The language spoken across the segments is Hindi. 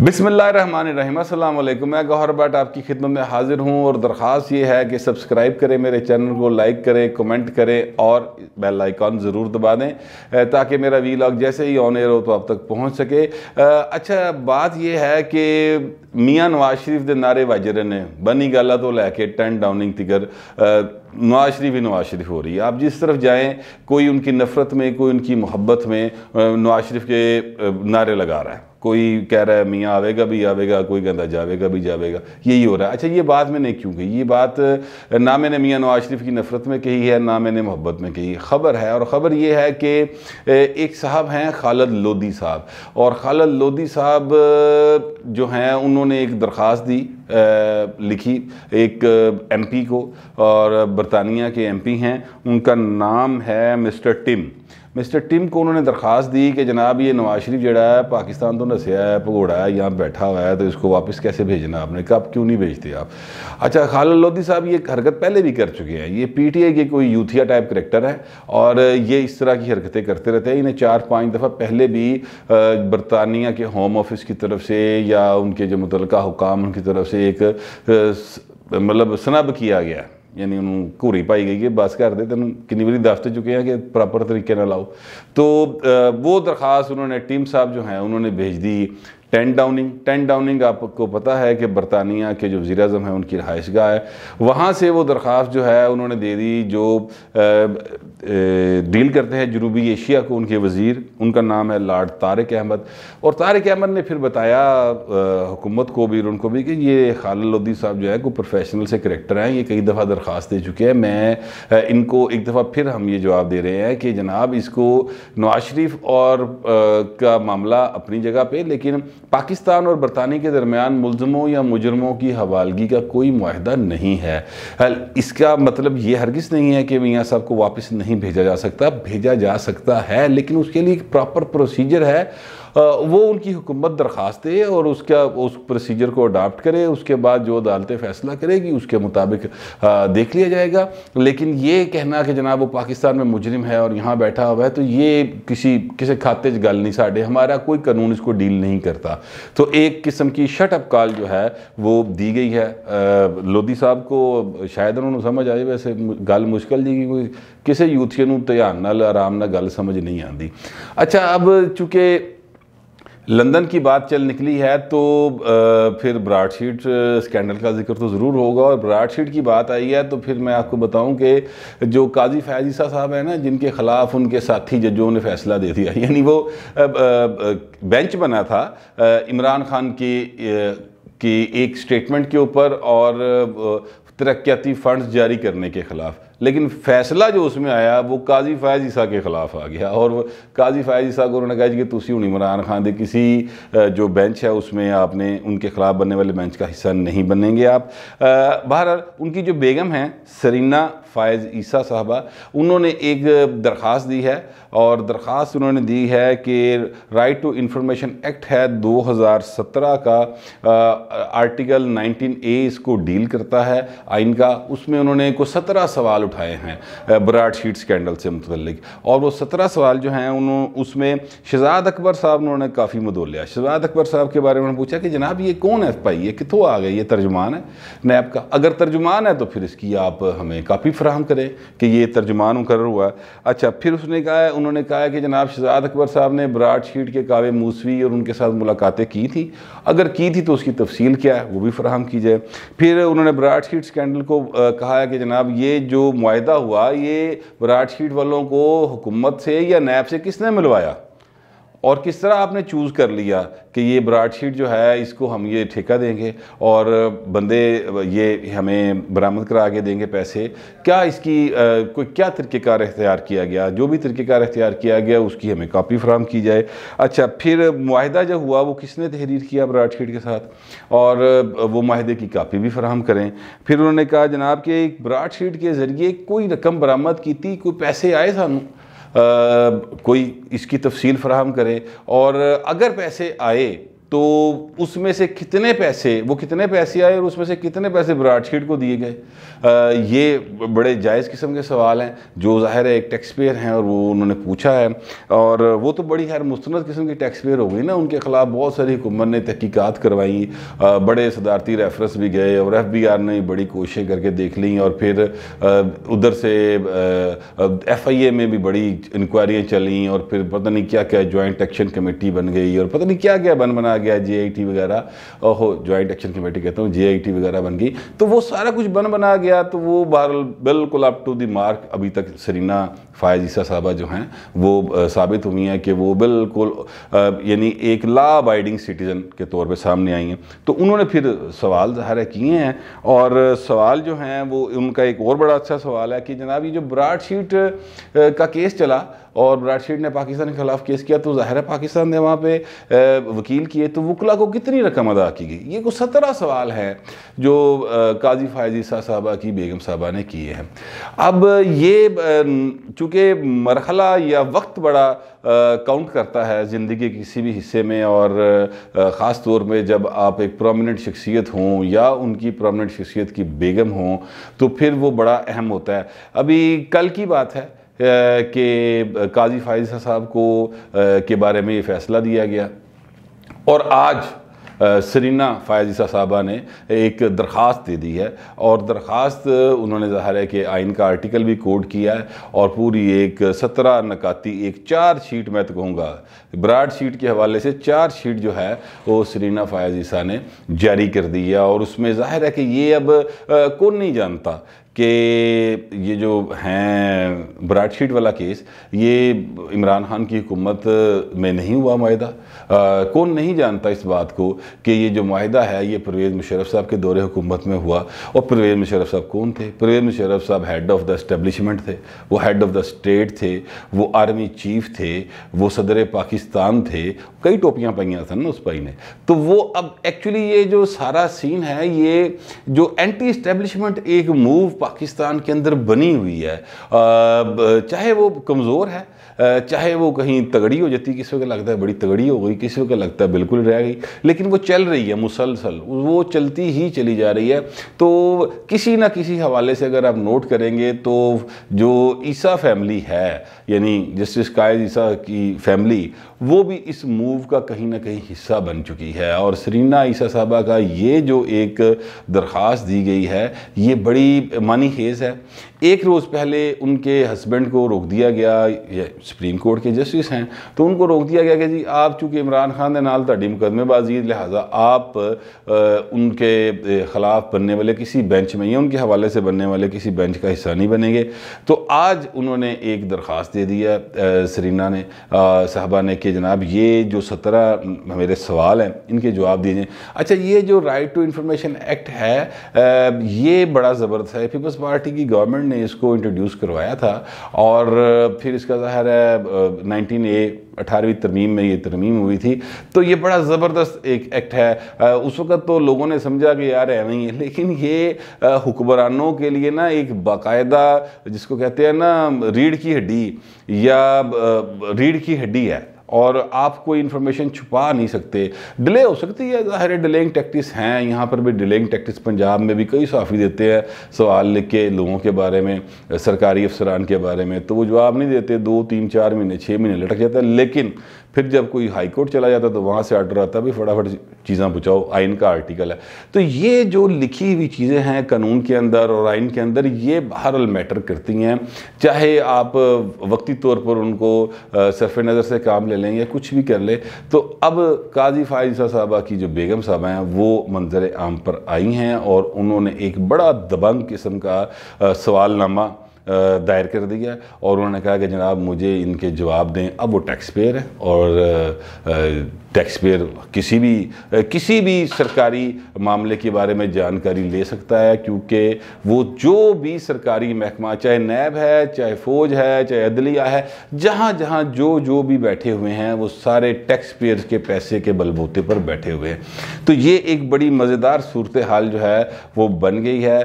बिसमीम मैं गौहर भट्ट आपकी खिदमत में हाजिर हूँ और दरख्वास ये है कि सब्सक्राइब करें मेरे चैनल को लाइक करें कमेंट करें और बेल आइकॉन ज़रूर दबा दें ताकि मेरा वी लॉग जैसे ही ऑन एयर हो तो आप तक पहुँच सके अच्छा बात यह है कि मियाँ नवाज शरीफ के नारे वजरे ने बनी गल तो लैके टेंट डाउनिंग तिगर नवाज शरीफ ही नवाज शरीफ हो रही है आप जिस तरफ जाएँ कोई उनकी नफ़रत में कोई उनकी मोहब्बत में नवाज शरीफ के नारे लगा रहा है कोई कह रहा है मियाँ आवेगा भी आवेगा कोई कहता जावेगा भी जावेगा यही हो रहा है अच्छा ये बात मैंने क्यों कही ये बात ना मैंने मियाँ नवाज शरीफ की नफ़रत में कही है ना मैंने मोहब्बत में कही ख़बर है और ख़बर ये है कि एक साहब हैं खालद लोधी साहब और खालद लोधी साहब जो हैं उन्होंने एक दरख्वास्त दी लिखी एक एमपी को और बरतानिया के एमपी हैं उनका नाम है मिस्टर टिम मिस्टर टिम को उन्होंने दरख्वास्त दी कि जनाब ये नवाज शरीफ जड़ा है पाकिस्तान तो नसया है भगोड़ा है यहाँ बैठा हुआ है तो इसको वापस कैसे भेजना है आपने कब क्यों नहीं भेजते आप अच्छा खाल लोधी साहब ये हरकत पहले भी कर चुके हैं ये पी टी आई के कोई यूथिया टाइप करेक्टर है और ये इस तरह की हरकतें करते रहते हैं इन्हें चार पाँच दफ़ा पहले भी बरतानिया के होम ऑफिस की तरफ से या उनके जो मुतल हुकाम उनकी तरफ से एक मतलब स्नब किया गया ਯਾਨੀ ਉਹਨੂੰ ਘੂਰੀ ਪਾਈ ਗਈ ਕਿ ਬਸ ਕਰ ਦੇ ਤੈਨੂੰ ਕਿੰਨੀ ਵਾਰੀ ਦੱਸ ਚੁਕੇ हैं कि प्रॉपर तरीके ਨਾਲ ਆਓ तो वो ਦਰਖਾਸਤ उन्होंने टीम साहब जो हैं उन्होंने भेज दी टेंट डाउनिंग टेंट डाउनिंग आपको पता है कि बरतानिया के जो वजी अजम है उनकी रहाइश गाह है वहाँ से वो दरख्वास जो है उन्होंने दे दी जो डील करते हैं जनूबी एशिया को उनके वज़ीर उनका नाम है लार्ड तारक अहमद और तारक अहमद ने फिर बताया हुकूमत को भी उनको भी कि ये खाल लोधी साहब जो है को प्रोफेशनल से करेक्टर हैं ये कई दफ़ा दरख्वास्त दे चुके हैं मैं इनको एक दफ़ा फिर हम ये जवाब दे रहे हैं कि जनाब इसको नवाज शरीफ और का मामला अपनी जगह पर लेकिन पाकिस्तान और बरतानी के दरमियान मुलजमों या मुजरमों की हवालगी का कोई माहदा नहीं है इसका मतलब ये हरगिज़ नहीं है कि मियाँ साहब को वापस नहीं भेजा जा सकता भेजा जा सकता है लेकिन उसके लिए एक प्रॉपर प्रोसीजर है वो उनकी हुकूमत दरख्वास्त दे और उसका उस प्रोसीजर को अडाप्ट करे उसके बाद जो अदालतें फैसला करेगी उसके मुताबिक देख लिया जाएगा लेकिन ये कहना कि जनाब वो पाकिस्तान में मुजरिम है और यहाँ बैठा हुआ है तो ये किसी किसी खाते गल नहीं साढ़े हमारा कोई कानून इसको डील नहीं करता तो एक किस्म की शट अप कॉल जो है वो दी गई है लोधी साहब को शायद उन्होंने समझ आई वैसे गल मुश्किल जी कोई किसी यूथियन ध्यान आराम न गल समझ नहीं आती अच्छा अब चूँकि लंदन की बात चल निकली है तो आ, फिर ब्राडशीट स्कैंडल का जिक्र तो ज़रूर होगा और ब्राडशीट की बात आई है तो फिर मैं आपको बताऊं कि जो काजी फैजीसा साहब हैं ना जिनके ख़िलाफ़ उनके साथी जजों ने फैसला दे दिया यानी वो आ, आ, बेंच बना था इमरान खान की की एक स्टेटमेंट के ऊपर और तरक्याती फ़ंड्स जारी करने के ख़िलाफ़ लेकिन फैसला जो उसमें आया वो काजी फ़ायज़ ईसा के ख़िलाफ़ आ गया और काजी फ़ायज ईसा को उन्होंने कहा कि तुसी हूँ इमरान खान के किसी जो बेंच है उसमें आपने उनके ख़िलाफ़ बनने वाले बेंच का हिस्सा नहीं बनेंगे आप बाहर उनकी जो बेगम हैं सरीना फ़ायज़ ईसा साहबा उन्होंने एक दरख्वास्त दी है और दरख्वास्त उन्होंने दी है कि राइट टू इंफॉर्मेशन एक्ट है 2017 का आर्टिकल 19 ए इसको डील करता है आइन का उसमें उन्होंने को सत्रह सवाल उठाए हैं ब्राड शीट स्कैंडल से मुतलिक और वो सत्रह सवाल जो हैं उन्होंने उसमें शहजाद अकबर साहब उन्होंने काफ़ी मदो लिया शहजाद अकबर साहब के बारे में पूछा कि जनाब ये कौन एफ पाई ये कितों आ गए ये तर्जुमान है नैब का अगर तर्जुमान है तो फिर इसकी आप हमें कापी फ्राहम करें कि ये तर्जुमान मुकर हुआ है अच्छा फिर उसने कहा है उन्होंने कहा है कि जनाब शहजाद अकबर साहब ने ब्राड शीट के कावे मूसवी और उनके साथ मुलाकातें की थी अगर की थी तो उसकी तफसील क्या है वो भी फ्राहम की जाए फिर उन्होंने ब्राड शीट स्कैंडल को कहा है कि जनाब ये जो माहा हुआ ये बराड शीट वालों को हुकूमत से या नैब से किसने मिलवाया और किस तरह आपने चूज़ कर लिया कि ये ब्राडशीट जो है इसको हम ये ठेका देंगे और बंदे ये हमें बरामद करा के देंगे पैसे क्या इसकी कोई क्या तरीक़ेकार अख्तियार किया गया जो भी तरीक़ेकार अख्तियार किया गया उसकी हमें कापी फराम की जाए अच्छा फिर माहिदा जो हुआ वो किसने तहरीर किया ब्राडशीट के साथ और वो माहदे की कापी भी फ्राहम करें फिर उन्होंने कहा जनाब कि ब्राडशीट के ज़रिए कोई रकम बरामद की थी कोई पैसे आए सानू कोई इसकी तफसील फ्राहम करे और अगर पैसे आए तो उसमें से कितने पैसे वो कितने पैसे आए और उसमें से कितने पैसे ब्राडशीट को दिए गए ये बड़े जायज़ किस्म के सवाल हैं जो ज़ाहिर है एक टैक्स पेयर हैं और वो उन्होंने पूछा है और वो तो बड़ी खैर मुस्ंद किस्म की टैक्स पेयर हो गई ना उनके खिलाफ बहुत सारी हुकूमत ने तहकीक़ात करवाई बड़े सदारती रेफरेंस भी गए और एफ बी आर ने बड़ी कोशिशें करके देख ली और फिर उधर से एफ आई ए में भी बड़ी इंक्वायरियाँ चलें और फिर पता नहीं क्या क्या जॉइंट एक्शन कमेटी बन गई और पता नहीं क्या क्या बन बना आ गया जे वगैरह ओहो ज्वाइंट एक्शन कमेटी कहता हूँ जे वगैरह बन गई तो वो सारा कुछ बन बना गया तो वो बहरल बिल्कुल अप टू दी मार्क अभी तक सरीना फायज ईसा साहबा जो हैं वो साबित हुई हैं कि वो बिल्कुल यानी एक ला अबाइडिंग सिटीज़न के तौर पर सामने आई हैं तो उन्होंने फिर सवाल ज़ाहिर किए हैं और सवाल जो हैं वो उनका एक और बड़ा अच्छा सवाल है कि जनाब ये जो ब्राडशीट का केस चला और ब्राडशीट ने पाकिस्तान के खिलाफ केस किया तो ज़ाहिर है पाकिस्तान ने वहाँ पे वकील किए तो वकला को कितनी रकम अदा की गई ये कुछ सत्रह सवाल हैं जो काजी फायजी साहबा की बेगम साहबा ने किए हैं अब ये चूँकि मरहला या वक्त बड़ा काउंट करता है ज़िंदगी के किसी भी हिस्से में और ख़ास तौर पर जब आप एक प्रोमिनेंट शख्सियत हों या उनकी प्रोमिनेंट शख्सियत की बेगम हों तो फिर वो बड़ा अहम होता है अभी कल की बात है कि काजी फायज साहब को के बारे में ये फैसला दिया गया और आज सरीना फायजीसा साहबा ने एक दरख्वास्त दे दी है और दरख्वास्त उन्होंने ज़ाहिर है कि आइन का आर्टिकल भी कोड किया है और पूरी एक सत्रह नकाती एक चार शीट मैं तो कहूँगा ब्राड शीट के हवाले से चार शीट जो है वो सरीना फायजीसा ने जारी कर दी है और उसमें ज़ाहिर है कि ये अब कौन नहीं जानता कि ये जो हैं ब्राडशीट शीट वाला केस ये इमरान खान की हुकूमत में नहीं हुआ माहा कौन नहीं जानता इस बात को कि ये जो माहा है ये परवेज़ मुशरफ साहब के दौरे हुकूमत में हुआ और परवेज़ मुशरफ साहब कौन थे परवेज़ मुशरफ साहब हेड ऑफ़ द इस्टेबलिशमेंट थे वो हेड ऑफ़ द स्टेट थे वो आर्मी चीफ थे वो सदर पाकिस्तान थे कई टोपियाँ पाइया था ना उस पाई ने तो वो अब एक्चुअली ये जो सारा सीन है ये जो एंटी इस्टेबलिशमेंट एक मूव पाकिस्तान के अंदर बनी हुई है चाहे वो कमज़ोर है चाहे वो कहीं तगड़ी हो जाती किसी का लगता है बड़ी तगड़ी हो गई किसी का लगता है बिल्कुल रह गई लेकिन वो चल रही है मुसलसल वो चलती ही चली जा रही है तो किसी ना किसी हवाले से अगर आप नोट करेंगे तो जो ईसा फैमिली है यानी जस्टिस कायद ईसा की फैमिली वो भी इस मूव का कहीं ना कहीं हिस्सा बन चुकी है और सरीना ईसा साहबा का ये जो एक दरख्वास्त दी गई है ये बड़ी मान रूहानी खेज है एक रोज़ पहले उनके हस्बैंड को रोक दिया गया ये सुप्रीम कोर्ट के जस्टिस हैं तो उनको रोक दिया गया कि जी आप चूँकि इमरान खान के नाल ਤੁਹਾਡੀ मुकदमेबाजी लिहाजा आप उनके ख़िलाफ़ बनने वाले किसी बेंच में या उनके हवाले से बनने वाले किसी बेंच का हिस्सा नहीं बनेंगे तो आज उन्होंने एक दरख्वास्त दे दी है सरीना ने साहबा ने कि जनाब ये जो सत्रह मेरे सवाल हैं इनके जवाब दिए अच्छा ये जो राइट टू इंफॉर्मेशन एक्ट है ये बड़ा ज़बरदस्त है पीपल्स पार्टी की गवर्नमेंट ने इसको इंट्रोड्यूस करवाया था और फिर इसका ज़ाहिर है नाइनटीन ए अठारहवीं तरमीम में ये तरमीम हुई थी तो ये बड़ा ज़बरदस्त एक एक्ट है आ, उस वक़्त तो लोगों ने समझा कि यार है नहीं है लेकिन ये हुक्मरानों के लिए ना एक बाकायदा जिसको कहते हैं ना रीढ़ की हड्डी या रीढ़ की हड्डी है और आप कोई इन्फॉर्मेशन छुपा नहीं सकते डिले हो सकती है ज़ाहिर डिलेइंग टैक्टिस हैं यहाँ पर भी डिलेइंग टैक्टिस पंजाब में भी कई सहाफ़ी देते हैं सवाल लिख के लोगों के बारे में सरकारी अफसरान के बारे में तो वो जवाब नहीं देते दो तीन चार महीने छः महीने लटक जाता है लेकिन फिर जब कोई हाई कोर्ट चला जाता तो वहाँ से आर्डर आता भी फटाफट चीज़ें बचाओ आइन का आर्टिकल है तो ये जो लिखी हुई चीज़ें हैं कानून के अंदर और आइन के अंदर ये बहरल मैटर करती हैं चाहे आप वक्ती तौर पर उनको सरफ नज़र से काम ले लें या कुछ भी कर लें तो अब काजी फायजा साहबा की जो बेगम साहबा हैं वो मंजर आम पर आई हैं और उन्होंने एक बड़ा दबंग किस्म का सवालनामा दायर कर दिया और उन्होंने कहा कि जनाब मुझे इनके जवाब दें अब वो टैक्स पेयर है और टैक्स पेयर किसी भी किसी भी सरकारी मामले के बारे में जानकारी ले सकता है क्योंकि वो जो भी सरकारी महकमा चाहे नैब है चाहे फ़ौज है चाहे अदलिया है जहाँ जहाँ जो जो भी बैठे हुए हैं वो सारे टैक्स पेयर के पैसे के बलबूते पर बैठे हुए हैं तो ये एक बड़ी मज़ेदार सूरत हाल जो है वो बन गई है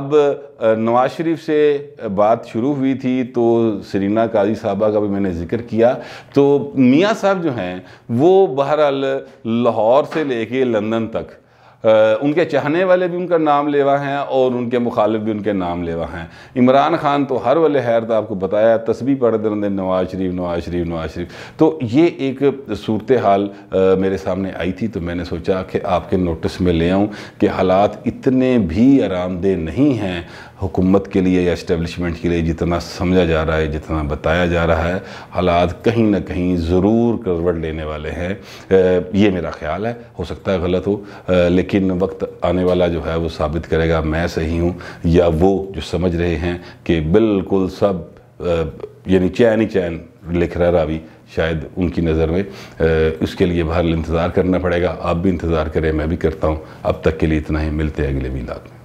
अब नवाज शरीफ से बात शुरू हुई थी तो सरीना काजी साहबा का भी मैंने जिक्र किया तो मियाँ साहब जो हैं वो बहरहाल लाहौर से लेके लंदन तक उनके चाहने वाले भी उनका नाम लेवा हैं और उनके मुखालिफ भी उनके नाम लेवा हैं इमरान खान तो हर वाले हैर तो आपको बताया तस्वीर पढ़ रहे नवाज शरीफ नवाज शरीफ नवाज शरीफ तो ये एक सूरत हाल मेरे सामने आई थी तो मैंने सोचा कि आपके नोटिस में ले आऊँ कि हालात इतने भी आरामदेह नहीं हैं हुकूमत के लिए या इस्टेबलिशमेंट के लिए जितना समझा जा रहा है जितना बताया जा रहा है हालात कहीं ना कहीं ज़रूर करवट लेने वाले हैं ये मेरा ख्याल है हो सकता है गलत हो लेकिन वक्त आने वाला जो है वो साबित करेगा मैं सही हूँ या वो जो समझ रहे हैं कि बिल्कुल सब यानी चैन ही चैन लिख रहा रावी शायद उनकी नज़र में उसके लिए बाहर इंतज़ार करना पड़ेगा आप भी इंतज़ार करें मैं भी करता हूँ अब तक के लिए इतना ही मिलते हैं अगले वीलाग में